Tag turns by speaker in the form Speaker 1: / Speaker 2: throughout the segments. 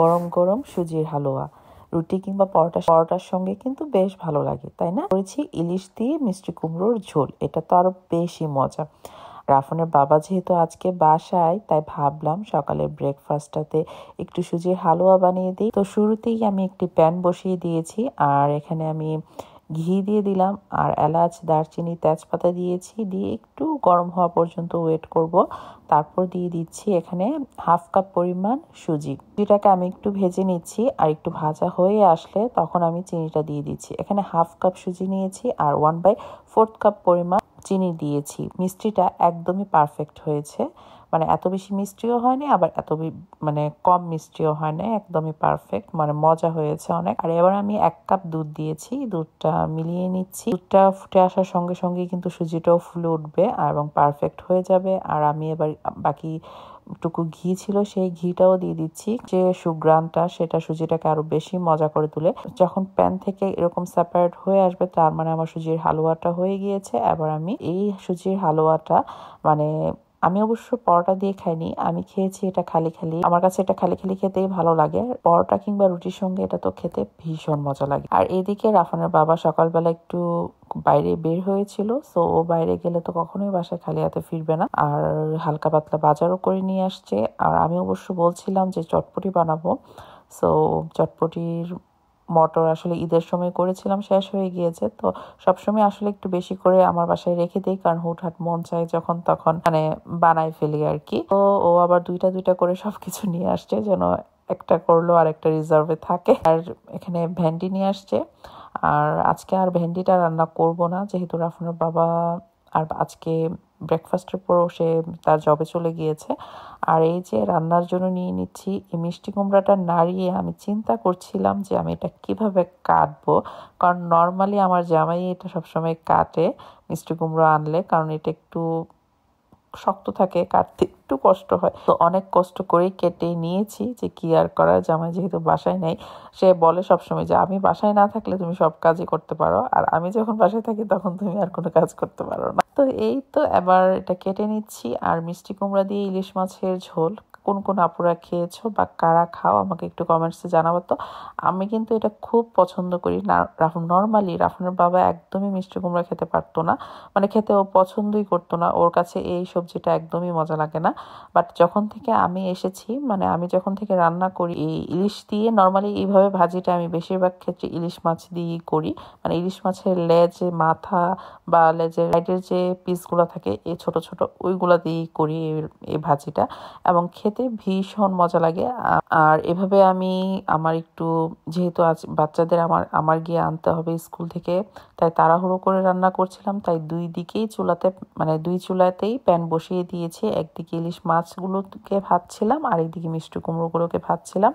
Speaker 1: গরম গরম সুজির হালুয়া রুটি কিংবা পরোটা পরোটার সঙ্গে কিন্তু বেশ ভালো লাগে তাই না করেছি ইলিশ দিয়ে মিষ্টি কুমড়োর ঝোল এটা তো আরো বেশি মজা রাফনের বাবা যেহেতু আজকে বাসায় তাই ভাবলাম সকালে ব্রেকফাস্টটাতে একটু সুজির হালুয়া বানিয়ে দিই তো শুরুতেই আমি একটি প্যান বসিয়ে দিয়েছি আর এখানে আমি ঘি দিয়ে দিলাম আর এলাচ দারচিনি তেজপাতা দিয়েছি দিয়ে একটু গরম হওয়া পর্যন্ত ওয়েট করব তারপর দিয়ে দিচ্ছি এখানে হাফ কাপ পরিমাণ সুজি সুজিটাকে আমি একটু ভেজে নিচ্ছি আর একটু ভাজা হয়ে আসলে তখন আমি চিনিটা দিয়ে দিচ্ছি এখানে হাফ কাপ সুজি নিয়েছি আর ওয়ান বাই ফোর্থ কাপ পরিমাণ চিনি দিয়েছি মিষ্টিটা একদমই পারফেক্ট হয়েছে মানে এত বেশি মিষ্টিও হয়নি আবার এত মানে কম মিষ্টিও হয় না একদমই পারফেক্ট মানে মজা হয়েছে অনেক আর এবার আমি এক কাপ দুধ দিয়েছি দুধটা মিলিয়ে নিচ্ছি দুধটা ফুটে আসার সঙ্গে সঙ্গে কিন্তু সুজিটাও ফুলে উঠবে এবং পারফেক্ট হয়ে যাবে আর আমি এবার বাকি টুকু ঘি ছিল সেই ঘিটাও দিয়ে দিচ্ছি যে সুগ্রানটা সেটা সুজিটাকে আরো বেশি মজা করে তুলে যখন প্যান থেকে এরকম সেপারেট হয়ে আসবে তার মানে আমার সুজির হালুয়াটা হয়ে গিয়েছে এবার আমি এই সুজির হালুয়াটা মানে আমি অবশ্য পরোটা দিয়ে খাইনি আমি খেয়েছি এটা খালি খালি আমার কাছে এটা খালি খালি খেতেই ভালো লাগে পরোটা কিংবা রুটির সঙ্গে এটা তো খেতে ভীষণ মজা লাগে আর এদিকে রাফানের বাবা সকালবেলা একটু বাইরে বের হয়েছিল সো ও বাইরে গেলে তো কখনোই বাসায় খালি হাতে ফিরবে না আর হালকা পাতলা বাজারও করে নিয়ে আসছে আর আমি অবশ্য বলছিলাম যে চটপটি বানাবো সো চটপটির মটর আসলে ঈদের সময় করেছিলাম শেষ হয়ে গিয়েছে তো সবসময় আসলে একটু বেশি করে আমার বাসায় রেখে দিই কারণ হুটহাট মন চায় যখন তখন মানে বানায় ফেলি আর কি তো ও আবার দুইটা দুইটা করে সবকিছু নিয়ে আসছে যেন একটা করলো আর একটা রিজার্ভে থাকে আর এখানে ভেন্ডি নিয়ে আসছে আর আজকে আর ভেন্ডিটা রান্না করব না যেহেতু রাফনের বাবা আর আজকে ব্রেকফাস্টের পরও সে তার জবে চলে গিয়েছে আর এই যে রান্নার জন্য নিয়ে নিচ্ছি এই মিষ্টি কুমড়াটা নাড়িয়ে আমি চিন্তা করছিলাম যে আমি এটা কিভাবে কাটবো কারণ নর্মালি আমার জামাই এটা সবসময় কাটে মিষ্টি কুমড়ো আনলে কারণ এটা একটু শক্ত থাকে কাটতে একটু কষ্ট হয় তো অনেক কষ্ট করে কেটে নিয়েছি যে কি আর করার জামাই যেহেতু বাসায় নেই সে বলে সবসময় যে আমি বাসায় না থাকলে তুমি সব কাজই করতে পারো আর আমি যখন বাসায় থাকি তখন তুমি আর কোনো কাজ করতে পারো না তো এই তো এবার এটা কেটে নিচ্ছি আর মিষ্টি কুমড়া দিয়ে ইলিশ মাছের ঝোল কোন কোন আপুরা খেয়েছো বা কারা খাও আমাকে একটু কমেন্টসে জানাবো তো আমি কিন্তু এটা খুব পছন্দ করি রাফুন নর্মালি রাফুনের বাবা একদমই মিষ্টি কুমড়া খেতে পারতো না মানে খেতে ও পছন্দই করতো না ওর কাছে এই সবজিটা একদমই মজা লাগে না বাট যখন থেকে আমি এসেছি মানে আমি যখন থেকে রান্না করি এই ইলিশ দিয়ে নর্মালি এইভাবে ভাজিটা আমি বেশিরভাগ ক্ষেত্রে ইলিশ মাছ দিয়েই করি মানে ইলিশ মাছের লেজ মাথা বা লেজের রাইটের যে পিসগুলো থাকে এই ছোট ছোট ওইগুলো দিয়েই করি এই ভাজিটা এবং খেতে খেতে ভীষণ মজা লাগে আর এভাবে আমি আমার একটু যেহেতু আজ বাচ্চাদের আমার আমার গিয়ে আনতে হবে স্কুল থেকে তাই তাড়াহুড়ো করে রান্না করছিলাম তাই দুই দিকেই চুলাতে মানে দুই চুলাতেই প্যান বসিয়ে দিয়েছি একদিকে ইলিশ মাছগুলোকে ভাজছিলাম আর একদিকে মিষ্টি কুমড়োগুলোকে ভাজছিলাম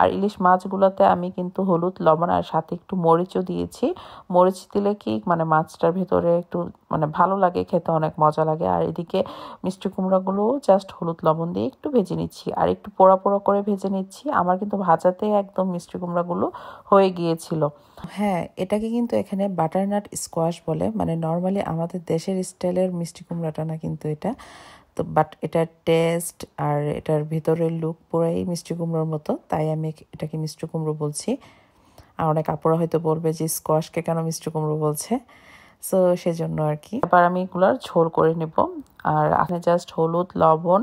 Speaker 1: আর ইলিশ মাছগুলোতে আমি কিন্তু হলুদ লবণ আর সাথে একটু মরিচও দিয়েছি মরিচ দিলে কি মানে মাছটার ভেতরে একটু মানে ভালো লাগে খেতে অনেক মজা লাগে আর এদিকে মিষ্টি কুমড়াগুলো জাস্ট হলুদ লবণ দিয়ে একটু ভেজে নিচ্ছি আর একটু পোড়া পোড়া করে ভেজে নিচ্ছি আমার কিন্তু ভাজাতে একদম মিষ্টি কুমড়াগুলো হয়ে গিয়েছিল হ্যাঁ এটাকে কিন্তু এখানে বাটারনাট স্কোয়াশ বলে মানে নর্মালি আমাদের দেশের স্টাইলের মিষ্টি কুমড়াটা না কিন্তু এটা তো বাট এটার টেস্ট আর এটার ভিতরের লুক পুরাই মিষ্টি কুমড়োর মতো তাই আমি এটাকে মিষ্টি কুমড়ো বলছি আর অনেক আপুরা হয়তো বলবে যে স্কোয়াশকে কেন মিষ্টি কুমড়ো বলছে সো সেজন্য আর কি আবার আমি এগুলার ঝোল করে নেব আর আপনি জাস্ট হলুদ লবণ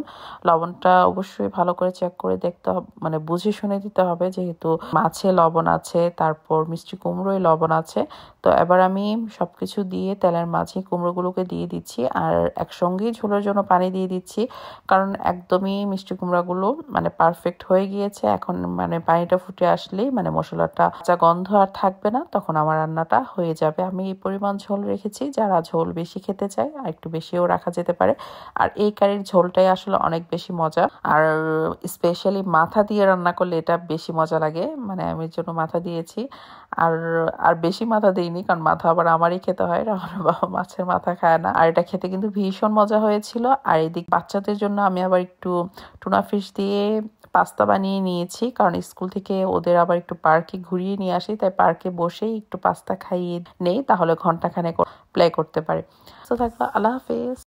Speaker 1: লবণটা অবশ্যই ভালো করে চেক করে দেখতে হবে মানে বুঝে শুনে দিতে হবে যেহেতু মাছে লবণ আছে তারপর মিষ্টি কুমড়োয় লবণ আছে তো এবার আমি সব কিছু দিয়ে তেলের মাঝে কুমড়োগুলোকে দিয়ে দিচ্ছি আর একসঙ্গেই ঝোলের জন্য পানি দিয়ে দিচ্ছি কারণ একদমই মিষ্টি কুমড়াগুলো মানে পারফেক্ট হয়ে গিয়েছে এখন মানে পানিটা ফুটে আসলেই মানে মশলাটা যা গন্ধ আর থাকবে না তখন আমার রান্নাটা হয়ে যাবে আমি এই পরিমাণ ঝোল রেখেছি যারা ঝোল বেশি খেতে চায় আর একটু বেশিও রাখা যেতে পারে পারে আর এই কারির ঝোলটাই আসলে অনেক বেশি মজা আর স্পেশালি মাথা দিয়ে রান্না করলে এটা বেশি মজা লাগে মানে আমি জন্য মাথা দিয়েছি আর আর বেশি মাথা দিইনি কারণ মাথা আবার আমারই খেতে হয় রাহুলের বাবা মাছের মাথা খায় না আর এটা খেতে কিন্তু ভীষণ মজা হয়েছিল আর এদিক বাচ্চাদের জন্য আমি আবার একটু টুনা ফিশ দিয়ে পাস্তা বানিয়ে নিয়েছি কারণ স্কুল থেকে ওদের আবার একটু পার্কে ঘুরিয়ে নিয়ে আসি তাই পার্কে বসেই একটু পাস্তা খাইয়ে নেই তাহলে ঘন্টাখানে প্লে করতে পারে তো থাকলো আল্লাহ হাফেজ